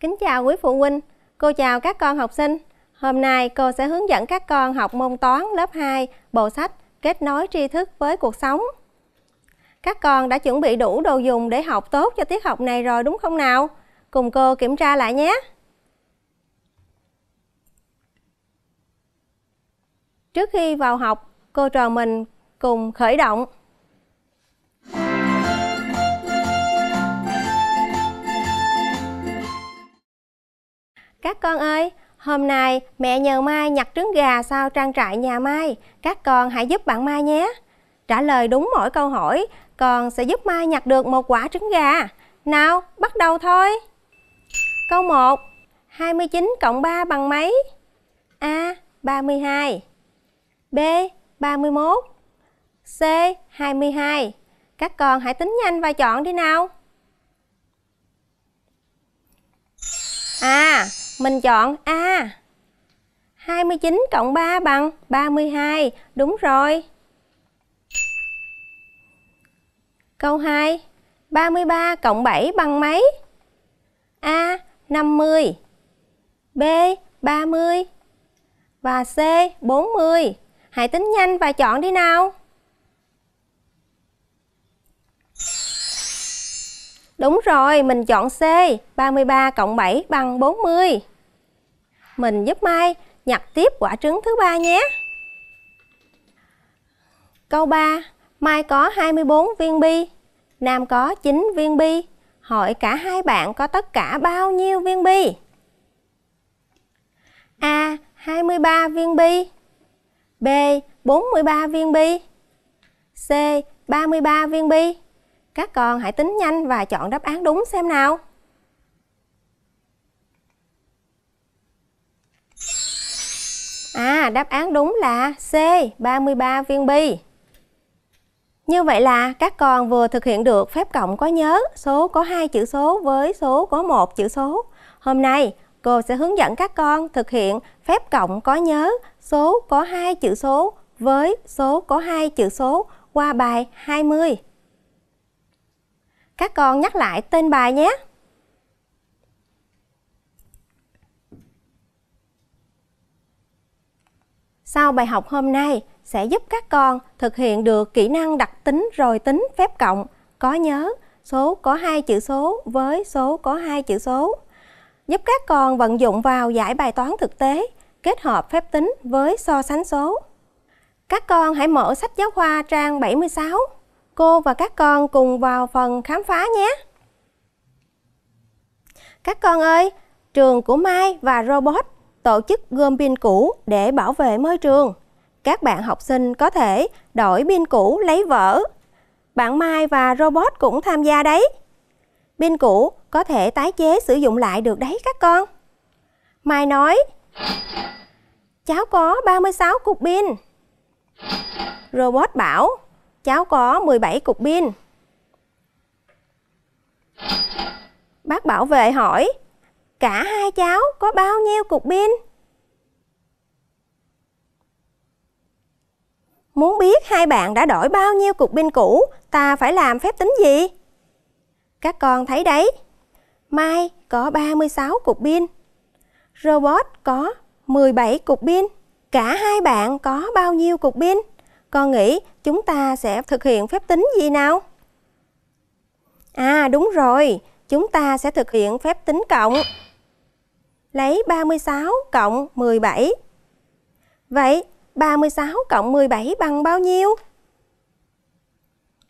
Kính chào quý phụ huynh, cô chào các con học sinh. Hôm nay cô sẽ hướng dẫn các con học môn toán lớp 2 bộ sách Kết nối tri thức với cuộc sống. Các con đã chuẩn bị đủ đồ dùng để học tốt cho tiết học này rồi đúng không nào? Cùng cô kiểm tra lại nhé. Trước khi vào học, cô trò mình cùng khởi động. Các con ơi, hôm nay mẹ nhờ Mai nhặt trứng gà sau trang trại nhà Mai. Các con hãy giúp bạn Mai nhé. Trả lời đúng mỗi câu hỏi, con sẽ giúp Mai nhặt được một quả trứng gà. Nào, bắt đầu thôi. Câu 1. 29 cộng 3 bằng mấy? A. 32 B. 31 C. 22 Các con hãy tính nhanh và chọn đi nào. À, mình chọn A. 29 cộng 3 bằng 32. Đúng rồi. Câu 2. 33 cộng 7 bằng mấy? A. 50 B. 30 Và C. 40 Hãy tính nhanh và chọn đi nào. Đúng rồi, mình chọn C, 33 cộng 7 bằng 40. Mình giúp Mai nhặt tiếp quả trứng thứ ba nhé. Câu 3, Mai có 24 viên bi, Nam có 9 viên bi. Hỏi cả hai bạn có tất cả bao nhiêu viên bi? A. 23 viên bi B. 43 viên bi C. 33 viên bi các con hãy tính nhanh và chọn đáp án đúng xem nào. À, đáp án đúng là C, 33 viên bi. Như vậy là các con vừa thực hiện được phép cộng có nhớ số có hai chữ số với số có một chữ số. Hôm nay, cô sẽ hướng dẫn các con thực hiện phép cộng có nhớ số có hai chữ số với số có hai chữ số qua bài 20. Các con nhắc lại tên bài nhé. Sau bài học hôm nay sẽ giúp các con thực hiện được kỹ năng đặc tính rồi tính phép cộng, có nhớ, số có hai chữ số với số có hai chữ số. Giúp các con vận dụng vào giải bài toán thực tế, kết hợp phép tính với so sánh số. Các con hãy mở sách giáo khoa trang 76. Cô và các con cùng vào phần khám phá nhé. Các con ơi, trường của Mai và Robot tổ chức gom pin cũ để bảo vệ môi trường. Các bạn học sinh có thể đổi pin cũ lấy vỡ. Bạn Mai và Robot cũng tham gia đấy. Pin cũ có thể tái chế sử dụng lại được đấy các con. Mai nói, cháu có 36 cục pin. Robot bảo, cháu có 17 cục pin. Bác bảo vệ hỏi, cả hai cháu có bao nhiêu cục pin? Muốn biết hai bạn đã đổi bao nhiêu cục pin cũ, ta phải làm phép tính gì? Các con thấy đấy, Mai có 36 cục pin, Robot có 17 cục pin, cả hai bạn có bao nhiêu cục pin? Con nghĩ chúng ta sẽ thực hiện phép tính gì nào? À đúng rồi, chúng ta sẽ thực hiện phép tính cộng. Lấy 36 cộng 17. Vậy 36 cộng 17 bằng bao nhiêu?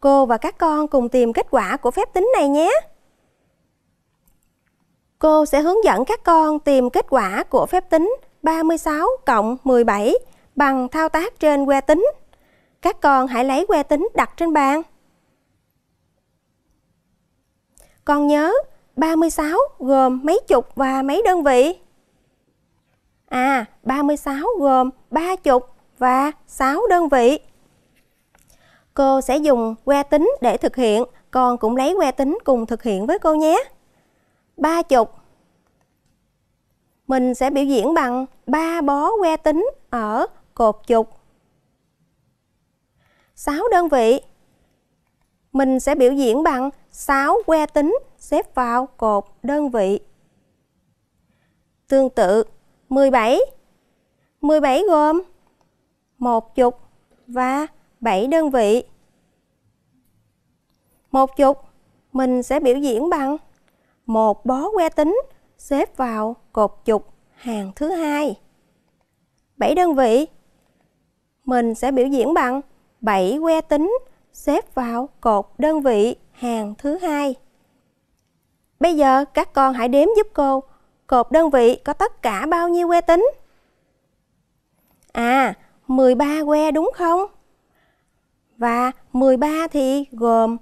Cô và các con cùng tìm kết quả của phép tính này nhé. Cô sẽ hướng dẫn các con tìm kết quả của phép tính 36 cộng 17 bằng thao tác trên que tính các con hãy lấy que tính đặt trên bàn. Con nhớ 36 gồm mấy chục và mấy đơn vị? À, 36 gồm 3 chục và 6 đơn vị. Cô sẽ dùng que tính để thực hiện, con cũng lấy que tính cùng thực hiện với cô nhé. 3 chục. Mình sẽ biểu diễn bằng 3 bó que tính ở cột chục 6 đơn vị. Mình sẽ biểu diễn bằng 6 que tính xếp vào cột đơn vị. Tương tự 17. 17 gồm một chục và 7 đơn vị. Một chục mình sẽ biểu diễn bằng một bó que tính xếp vào cột chục hàng thứ hai. 7 đơn vị mình sẽ biểu diễn bằng 7 que tính xếp vào cột đơn vị hàng thứ hai. Bây giờ các con hãy đếm giúp cô cột đơn vị có tất cả bao nhiêu que tính? À, 13 que đúng không? Và 13 thì gồm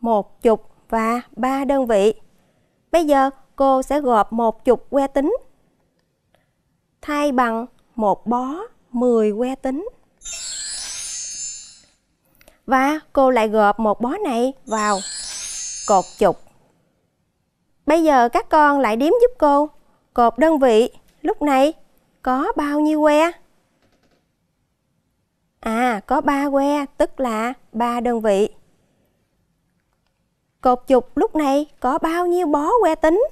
một chục và ba đơn vị. Bây giờ cô sẽ gộp một chục que tính thay bằng một bó 10 que tính và cô lại gộp một bó này vào cột chục Bây giờ các con lại đếm giúp cô cột đơn vị lúc này có bao nhiêu que? À, có 3 que, tức là 3 đơn vị. Cột chục lúc này có bao nhiêu bó que tính?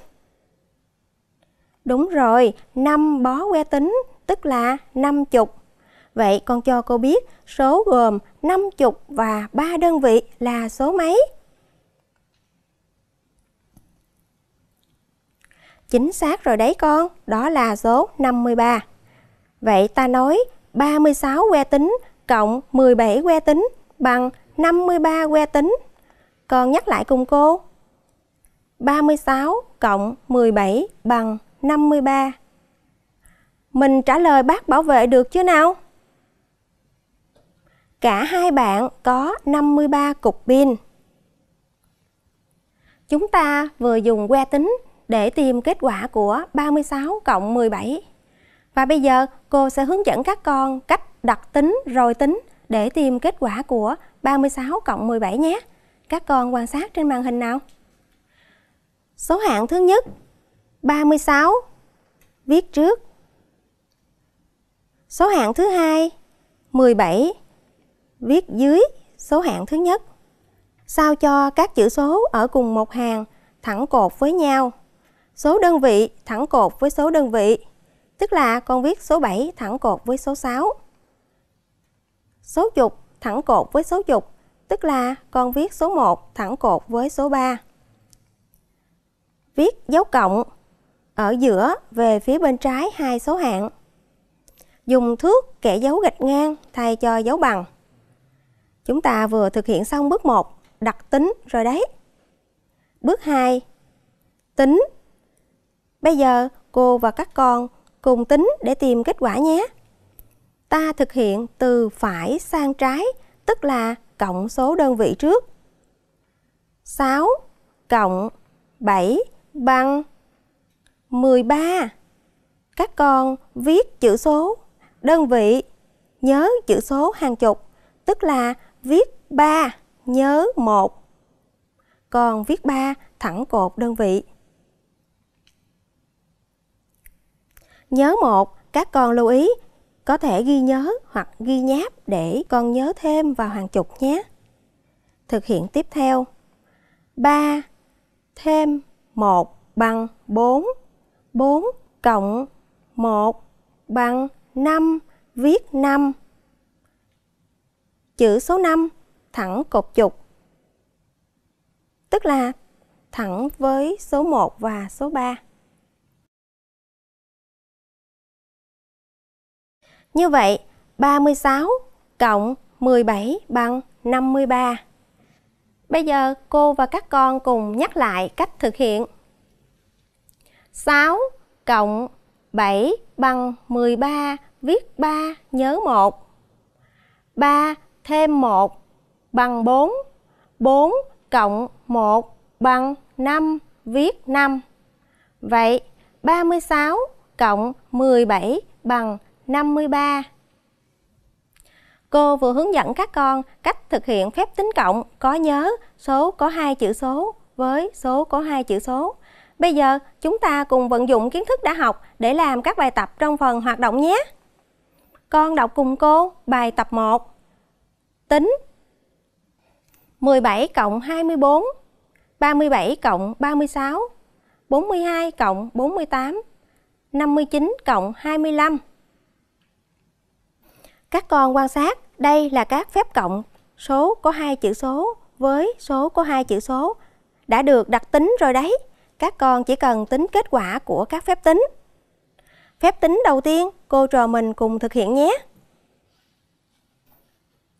Đúng rồi, 5 bó que tính, tức là 5 chục. Vậy con cho cô biết số gồm 50 và 3 đơn vị là số mấy? Chính xác rồi đấy con, đó là số 53. Vậy ta nói 36 que tính cộng 17 que tính bằng 53 que tính. Con nhắc lại cùng cô. 36 cộng 17 bằng 53. Mình trả lời bác bảo vệ được chưa nào? Cả hai bạn có 53 cục pin. Chúng ta vừa dùng que tính để tìm kết quả của 36 cộng 17. Và bây giờ cô sẽ hướng dẫn các con cách đặt tính rồi tính để tìm kết quả của 36 cộng 17 nhé. Các con quan sát trên màn hình nào. Số hạng thứ nhất 36 viết trước. Số hạng thứ hai 17 viết dưới số hạng thứ nhất. Sao cho các chữ số ở cùng một hàng thẳng cột với nhau. Số đơn vị thẳng cột với số đơn vị, tức là con viết số 7 thẳng cột với số 6. Số chục thẳng cột với số chục, tức là con viết số 1 thẳng cột với số 3. Viết dấu cộng ở giữa về phía bên trái hai số hạng. Dùng thước kẻ dấu gạch ngang thay cho dấu bằng. Chúng ta vừa thực hiện xong bước 1, đặt tính rồi đấy. Bước 2, tính. Bây giờ cô và các con cùng tính để tìm kết quả nhé. Ta thực hiện từ phải sang trái, tức là cộng số đơn vị trước. 6 cộng 7 bằng 13. Các con viết chữ số, đơn vị, nhớ chữ số hàng chục, tức là viết 3 nhớ 1. Còn viết 3 thẳng cột đơn vị. Nhớ 1, các con lưu ý có thể ghi nhớ hoặc ghi nháp để con nhớ thêm vào hàng chục nhé. Thực hiện tiếp theo. 3 thêm 1 bằng 4. 4 cộng 1 bằng 5, viết 5 chữ số 5 thẳng cột trục. Tức là thẳng với số 1 và số 3. Như vậy, 36 cộng 17 bằng 53. Bây giờ cô và các con cùng nhắc lại cách thực hiện. 6 cộng 7 bằng 13 viết 3 nhớ 1. 3 thêm 1 bằng 4. 4 cộng 1 bằng 5, viết 5. Vậy 36 cộng 17 bằng 53. Cô vừa hướng dẫn các con cách thực hiện phép tính cộng có nhớ số có hai chữ số với số có hai chữ số. Bây giờ chúng ta cùng vận dụng kiến thức đã học để làm các bài tập trong phần hoạt động nhé. Con đọc cùng cô bài tập 1. Tính 17 cộng 24 37 cộng 36 42 cộng 48 59 cộng 25 Các con quan sát, đây là các phép cộng số có hai chữ số với số có hai chữ số đã được đặt tính rồi đấy. Các con chỉ cần tính kết quả của các phép tính. Phép tính đầu tiên cô trò mình cùng thực hiện nhé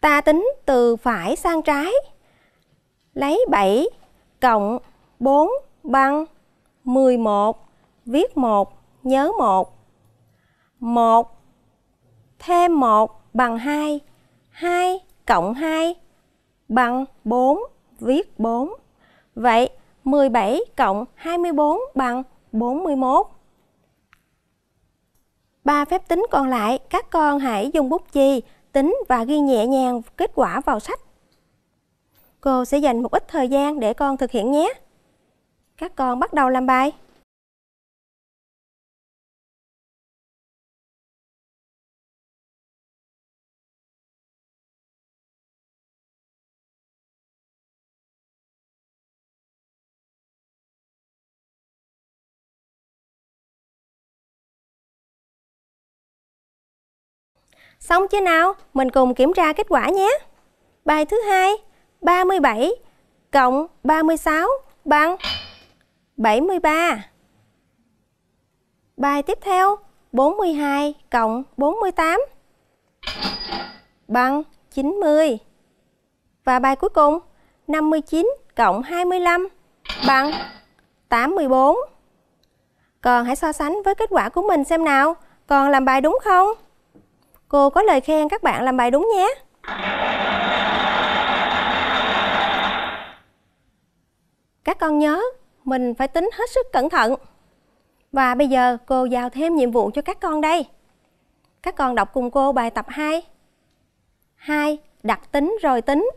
ta tính từ phải sang trái. Lấy 7 cộng 4 bằng 11, viết 1, nhớ 1. 1 thêm 1 bằng 2, 2 cộng 2 bằng 4, viết 4. Vậy 17 cộng 24 bằng 41. Ba phép tính còn lại, các con hãy dùng bút chì tính và ghi nhẹ nhàng kết quả vào sách. Cô sẽ dành một ít thời gian để con thực hiện nhé. Các con bắt đầu làm bài. Xong chưa nào? Mình cùng kiểm tra kết quả nhé. Bài thứ hai, 37 cộng 36 bằng 73. Bài tiếp theo, 42 cộng 48 bằng 90. Và bài cuối cùng, 59 cộng 25 bằng 84. Còn hãy so sánh với kết quả của mình xem nào, còn làm bài đúng không? Cô có lời khen các bạn làm bài đúng nhé. Các con nhớ, mình phải tính hết sức cẩn thận. Và bây giờ cô giao thêm nhiệm vụ cho các con đây. Các con đọc cùng cô bài tập 2. 2. Đặt tính rồi tính.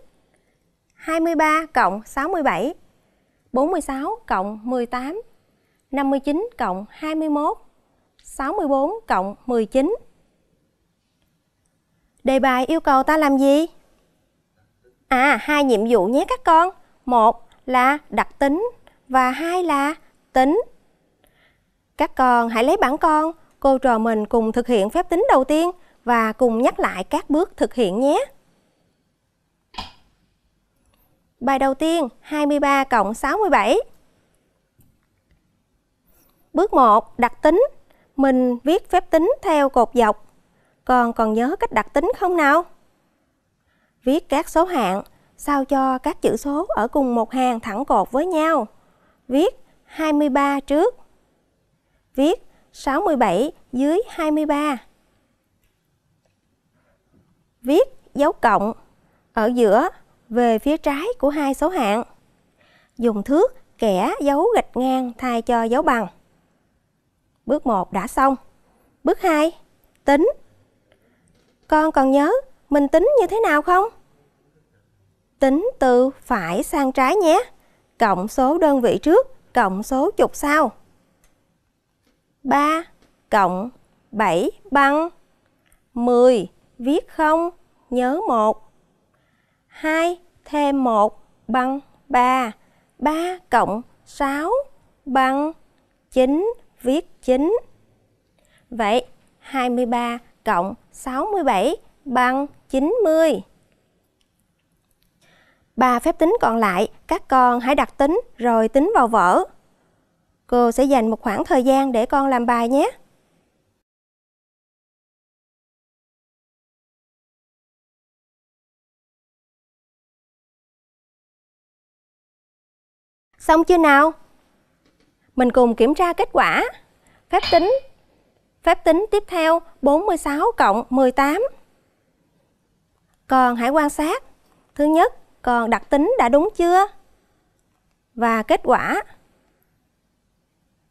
23 cộng 67. 46 cộng 18. 59 cộng 21. 64 cộng 19. Đề bài yêu cầu ta làm gì? À, hai nhiệm vụ nhé các con. Một là đặc tính và hai là tính. Các con hãy lấy bản con, cô trò mình cùng thực hiện phép tính đầu tiên và cùng nhắc lại các bước thực hiện nhé. Bài đầu tiên 23 cộng 67 Bước 1. Đặc tính Mình viết phép tính theo cột dọc con còn nhớ cách đặt tính không nào? Viết các số hạng sao cho các chữ số ở cùng một hàng thẳng cột với nhau. Viết 23 trước. Viết 67 dưới 23. Viết dấu cộng ở giữa về phía trái của hai số hạng. Dùng thước kẻ dấu gạch ngang thay cho dấu bằng. Bước 1 đã xong. Bước 2, tính con còn nhớ mình tính như thế nào không? Tính từ phải sang trái nhé. Cộng số đơn vị trước, cộng số chục sau. 3 cộng 7 bằng 10 viết 0 nhớ 1 2 thêm 1 bằng 3 3 cộng 6 bằng 9 viết 9 Vậy 23 cộng 67 bằng 90. Ba phép tính còn lại, các con hãy đặt tính rồi tính vào vở. Cô sẽ dành một khoảng thời gian để con làm bài nhé. Xong chưa nào? Mình cùng kiểm tra kết quả. Phép tính phép tính tiếp theo 46 cộng 18. Còn hãy quan sát. Thứ nhất, còn đặc tính đã đúng chưa? Và kết quả.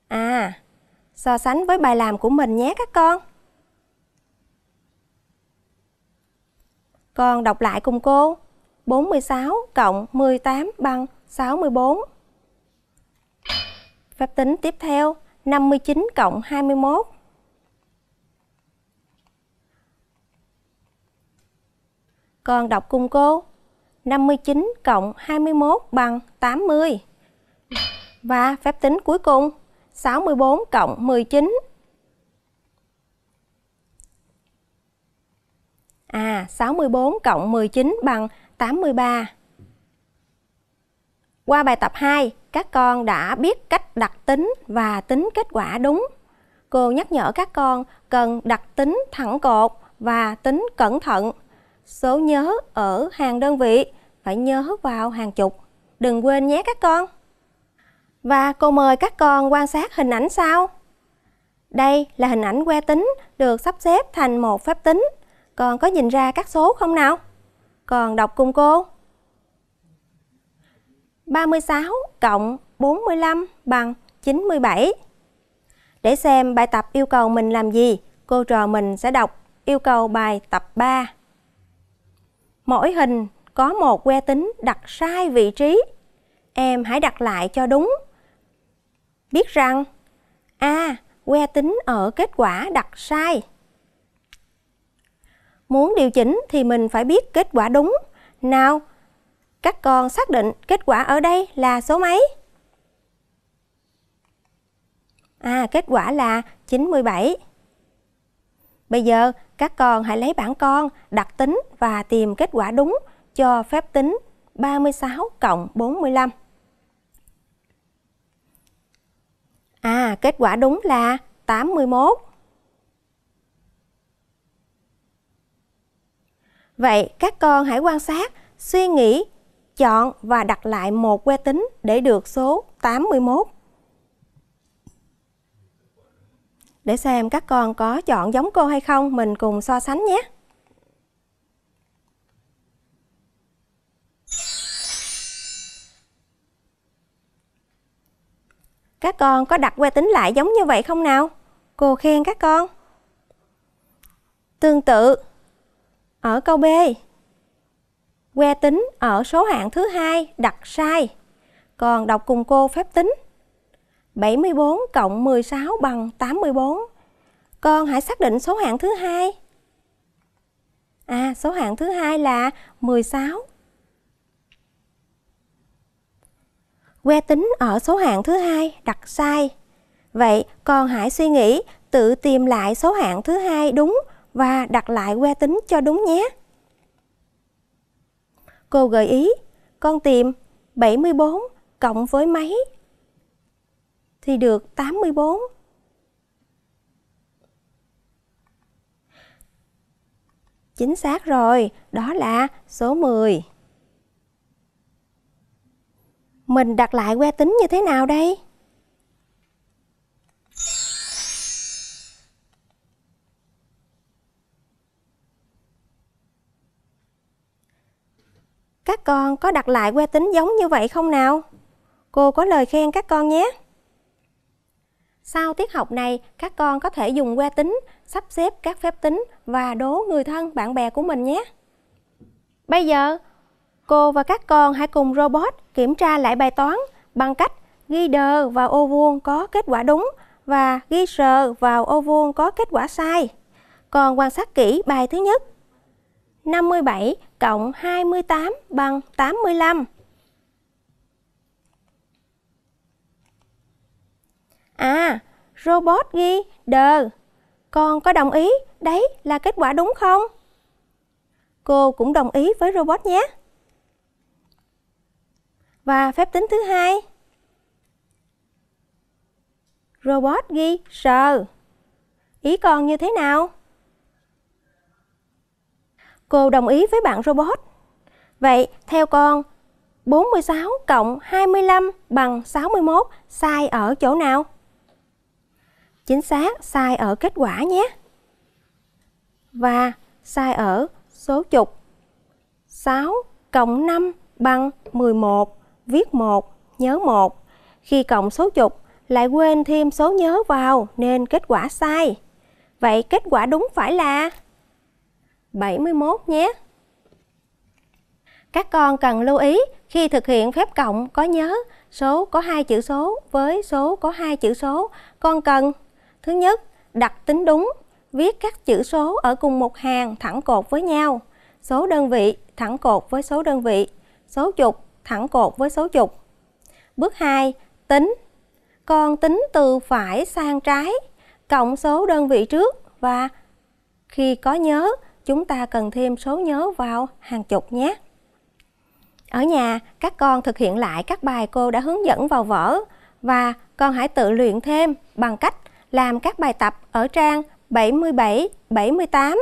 À, so sánh với bài làm của mình nhé các con. Con đọc lại cùng cô. 46 cộng 18 bằng 64. Phép tính tiếp theo 59 cộng 21 Con đọc cùng cô. 59 cộng 21 bằng 80. Và phép tính cuối cùng 64 cộng 19. À, 64 cộng 19 bằng 83. Qua bài tập 2, các con đã biết cách đặt tính và tính kết quả đúng. Cô nhắc nhở các con cần đặt tính thẳng cột và tính cẩn thận số nhớ ở hàng đơn vị phải nhớ vào hàng chục. Đừng quên nhé các con. Và cô mời các con quan sát hình ảnh sau. Đây là hình ảnh que tính được sắp xếp thành một phép tính. Còn có nhìn ra các số không nào? Còn đọc cùng cô. 36 cộng 45 bằng 97. Để xem bài tập yêu cầu mình làm gì, cô trò mình sẽ đọc yêu cầu bài tập 3 mỗi hình có một que tính đặt sai vị trí. Em hãy đặt lại cho đúng. Biết rằng A. que tính ở kết quả đặt sai. Muốn điều chỉnh thì mình phải biết kết quả đúng. Nào, các con xác định kết quả ở đây là số mấy? À, kết quả là 97. Bây giờ các con hãy lấy bảng con, đặt tính và tìm kết quả đúng cho phép tính 36 cộng 45. À, kết quả đúng là 81. Vậy các con hãy quan sát, suy nghĩ, chọn và đặt lại một que tính để được số 81. để xem các con có chọn giống cô hay không. Mình cùng so sánh nhé. Các con có đặt que tính lại giống như vậy không nào? Cô khen các con. Tương tự, ở câu B, que tính ở số hạng thứ hai đặt sai. Còn đọc cùng cô phép tính. 74 cộng 16 bằng 84. Con hãy xác định số hạng thứ hai. À, số hạng thứ hai là 16. Que tính ở số hạng thứ hai đặt sai. Vậy con hãy suy nghĩ tự tìm lại số hạng thứ hai đúng và đặt lại que tính cho đúng nhé. Cô gợi ý con tìm 74 cộng với mấy thì được 84. Chính xác rồi, đó là số 10. Mình đặt lại que tính như thế nào đây? Các con có đặt lại que tính giống như vậy không nào? Cô có lời khen các con nhé. Sau tiết học này, các con có thể dùng que tính, sắp xếp các phép tính và đố người thân, bạn bè của mình nhé. Bây giờ, cô và các con hãy cùng robot kiểm tra lại bài toán bằng cách ghi đờ vào ô vuông có kết quả đúng và ghi sờ vào ô vuông có kết quả sai. Còn quan sát kỹ bài thứ nhất. 57 cộng 28 bằng 85. À, robot ghi đờ. Con có đồng ý đấy là kết quả đúng không? Cô cũng đồng ý với robot nhé. Và phép tính thứ hai. Robot ghi sờ. Ý con như thế nào? Cô đồng ý với bạn robot. Vậy theo con, 46 cộng 25 bằng 61 sai ở chỗ nào? chính xác sai ở kết quả nhé. Và sai ở số chục. 6 cộng 5 bằng 11, viết 1, nhớ 1. Khi cộng số chục lại quên thêm số nhớ vào nên kết quả sai. Vậy kết quả đúng phải là 71 nhé. Các con cần lưu ý khi thực hiện phép cộng có nhớ số có hai chữ số với số có hai chữ số, con cần Thứ nhất, đặt tính đúng, viết các chữ số ở cùng một hàng thẳng cột với nhau, số đơn vị thẳng cột với số đơn vị, số chục thẳng cột với số chục. Bước 2, tính. Con tính từ phải sang trái, cộng số đơn vị trước và khi có nhớ, chúng ta cần thêm số nhớ vào hàng chục nhé. Ở nhà, các con thực hiện lại các bài cô đã hướng dẫn vào vở và con hãy tự luyện thêm bằng cách làm các bài tập ở trang 77, 78.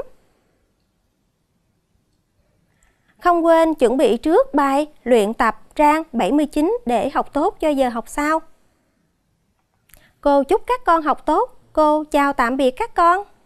Không quên chuẩn bị trước bài luyện tập trang 79 để học tốt cho giờ học sau. Cô chúc các con học tốt. Cô chào tạm biệt các con.